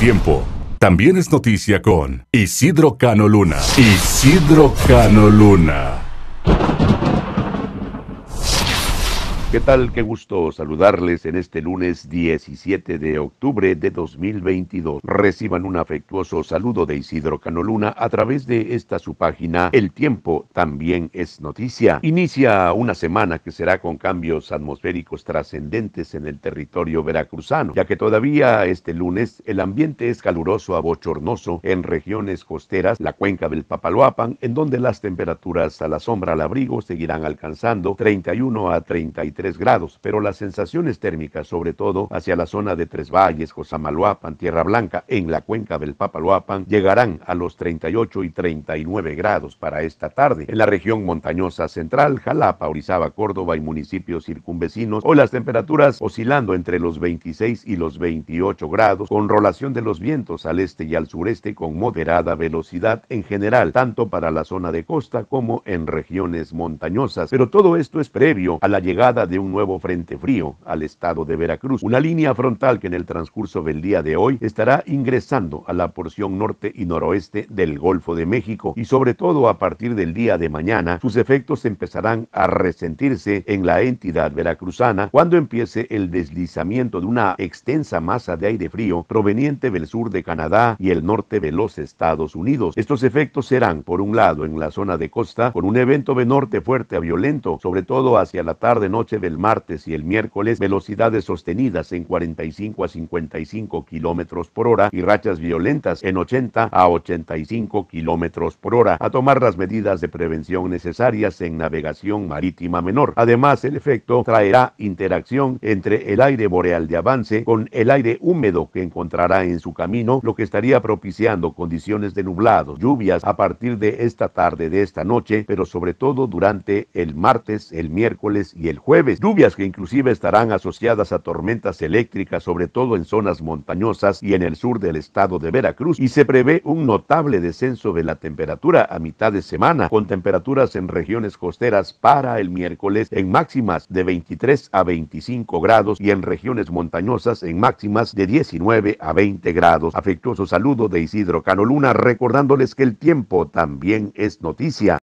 tiempo. También es noticia con Isidro Cano Luna. Isidro Cano Luna. ¿Qué tal? Qué gusto saludarles en este lunes 17 de octubre de 2022. Reciban un afectuoso saludo de Isidro Canoluna a través de esta su página El tiempo también es noticia. Inicia una semana que será con cambios atmosféricos trascendentes en el territorio veracruzano, ya que todavía este lunes el ambiente es caluroso a bochornoso en regiones costeras, la cuenca del Papaloapan, en donde las temperaturas a la sombra al abrigo seguirán alcanzando 31 a 33 grados, pero las sensaciones térmicas, sobre todo hacia la zona de Tres Valles, Josamaluapan, Tierra Blanca, en la cuenca del Papaloapan, llegarán a los 38 y 39 grados para esta tarde. En la región montañosa central, Jalapa, Orizaba, Córdoba y municipios circunvecinos, o las temperaturas oscilando entre los 26 y los 28 grados, con rolación de los vientos al este y al sureste con moderada velocidad en general, tanto para la zona de costa como en regiones montañosas. Pero todo esto es previo a la llegada de de un nuevo frente frío al estado de Veracruz, una línea frontal que en el transcurso del día de hoy estará ingresando a la porción norte y noroeste del Golfo de México y sobre todo a partir del día de mañana sus efectos empezarán a resentirse en la entidad veracruzana cuando empiece el deslizamiento de una extensa masa de aire frío proveniente del sur de Canadá y el norte de los Estados Unidos. Estos efectos serán, por un lado, en la zona de costa, con un evento de norte fuerte a violento, sobre todo hacia la tarde-noche el martes y el miércoles velocidades sostenidas en 45 a 55 kilómetros por hora y rachas violentas en 80 a 85 kilómetros por hora, a tomar las medidas de prevención necesarias en navegación marítima menor. Además, el efecto traerá interacción entre el aire boreal de avance con el aire húmedo que encontrará en su camino, lo que estaría propiciando condiciones de nublado, lluvias a partir de esta tarde de esta noche, pero sobre todo durante el martes, el miércoles y el jueves lluvias que inclusive estarán asociadas a tormentas eléctricas, sobre todo en zonas montañosas y en el sur del estado de Veracruz, y se prevé un notable descenso de la temperatura a mitad de semana, con temperaturas en regiones costeras para el miércoles en máximas de 23 a 25 grados y en regiones montañosas en máximas de 19 a 20 grados. Afectuoso saludo de Isidro Canoluna, recordándoles que el tiempo también es noticia.